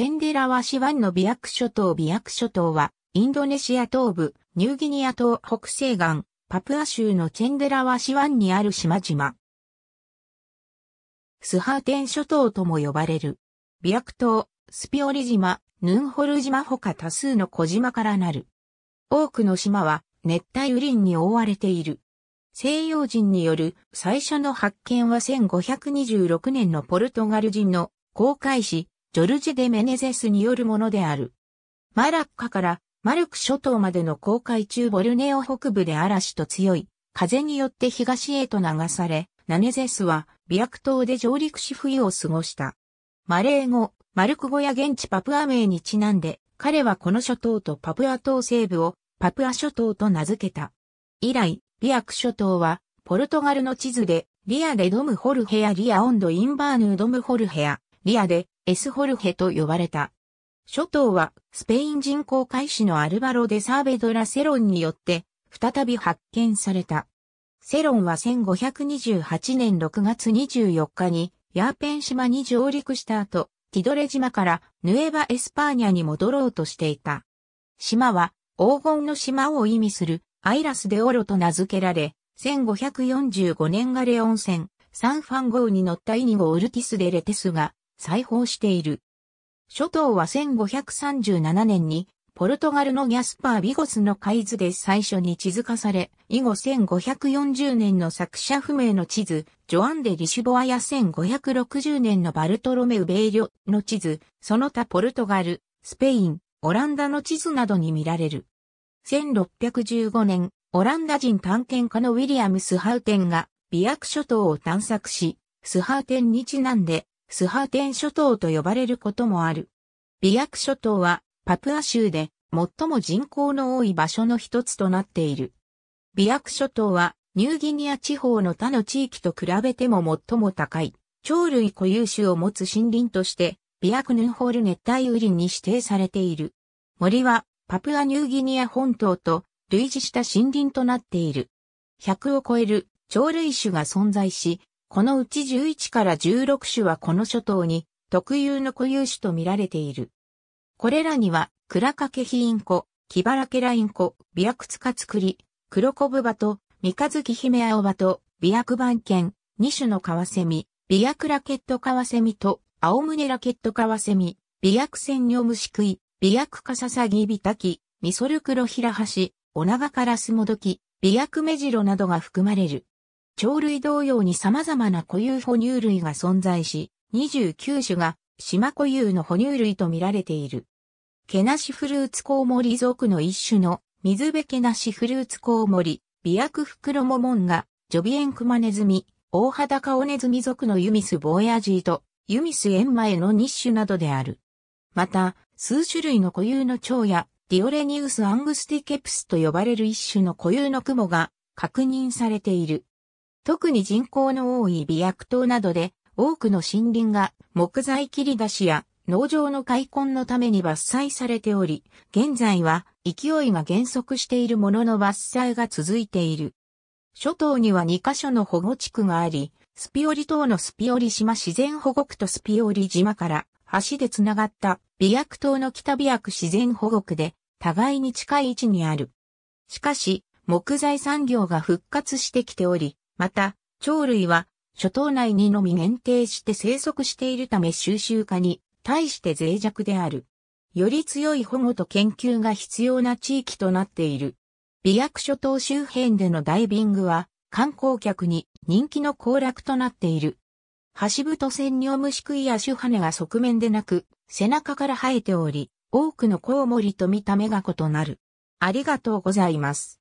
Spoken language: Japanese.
チェンデラワシ湾のビアク諸島ビアク諸島は、インドネシア東部、ニューギニア島北西岸、パプア州のチェンデラワシ湾にある島々。スハーテン諸島とも呼ばれる。ビアク島、スピオリ島、ヌンホル島他多数の小島からなる。多くの島は熱帯雨林に覆われている。西洋人による最初の発見は1526年のポルトガル人の航海士ジョルジ・デ・メネゼスによるものである。マラッカからマルク諸島までの航海中ボルネオ北部で嵐と強い風によって東へと流され、ナネゼスはビアク島で上陸し冬を過ごした。マレー語、マルク語や現地パプア名にちなんで、彼はこの諸島とパプア島西部をパプア諸島と名付けた。以来、ビアク諸島はポルトガルの地図でリアでドムホルヘアリアオンドインバーヌドムホルヘア、リアでエスホルヘと呼ばれた。諸島はスペイン人航海士のアルバロ・デ・サーベドラ・セロンによって再び発見された。セロンは1528年6月24日にヤーペン島に上陸した後、ティドレ島からヌエバ・エスパーニャに戻ろうとしていた。島は黄金の島を意味するアイラス・デ・オロと名付けられ、1545年ガレオン船サンファン号に乗ったイニゴ・オルティス・デ・レテスが再訪している。諸島は1537年に、ポルトガルのギャスパー・ビゴスの海図で最初に地図化され、以後1540年の作者不明の地図、ジョアン・デ・リシュボアや1560年のバルトロメウ・ベイリョの地図、その他ポルトガル、スペイン、オランダの地図などに見られる。1615年、オランダ人探検家のウィリアム・スハウテンが、ビアク諸島を探索し、スハウテンにちなんで、スハーテン諸島と呼ばれることもある。ビアク諸島はパプア州で最も人口の多い場所の一つとなっている。ビアク諸島はニューギニア地方の他の地域と比べても最も高い、鳥類固有種を持つ森林として、ビアクヌンホール熱帯雨林に指定されている。森はパプアニューギニア本島と類似した森林となっている。100を超える鳥類種が存在し、このうち11から16種はこの諸島に特有の固有種と見られている。これらには、クラカケヒインコ、キバラケラインコ、ビアクツカツクリ、クロコブバと、三日月姫アオバと、ビアクバンケン、2種のカワセミ、ビアクラケットカワセミと、アオムネラケットカワセミ、ビアクセンニョムシクイ、ビアクカササギビタキ、ミソルクロヒラハシ、オナガカラスモドキ、ビアクメジロなどが含まれる。鳥類同様に様々な固有哺乳類が存在し、29種が島固有の哺乳類と見られている。ケナシフルーツコウモリ属の一種の水辺ケナシフルーツコウモリ、ビアクフクロモモンガ、ジョビエンクマネズミ、大肌カオネズミ属のユミスボヤジーとユミスエンマエの2種などである。また、数種類の固有の蝶やディオレニウスアングスティケプスと呼ばれる一種の固有の雲が確認されている。特に人口の多い美薬島などで多くの森林が木材切り出しや農場の開墾のために伐採されており、現在は勢いが減速しているものの伐採が続いている。諸島には2カ所の保護地区があり、スピオリ島のスピオリ島自然保護区とスピオリ島から橋でつながった美薬島の北美薬自然保護区で互いに近い位置にある。しかし、木材産業が復活してきており、また、鳥類は、諸島内にのみ限定して生息しているため収集化に対して脆弱である。より強い保護と研究が必要な地域となっている。美薬諸島周辺でのダイビングは観光客に人気の行楽となっている。ハシ橋太専用虫食いやハネが側面でなく、背中から生えており、多くのコウモリと見た目が異なる。ありがとうございます。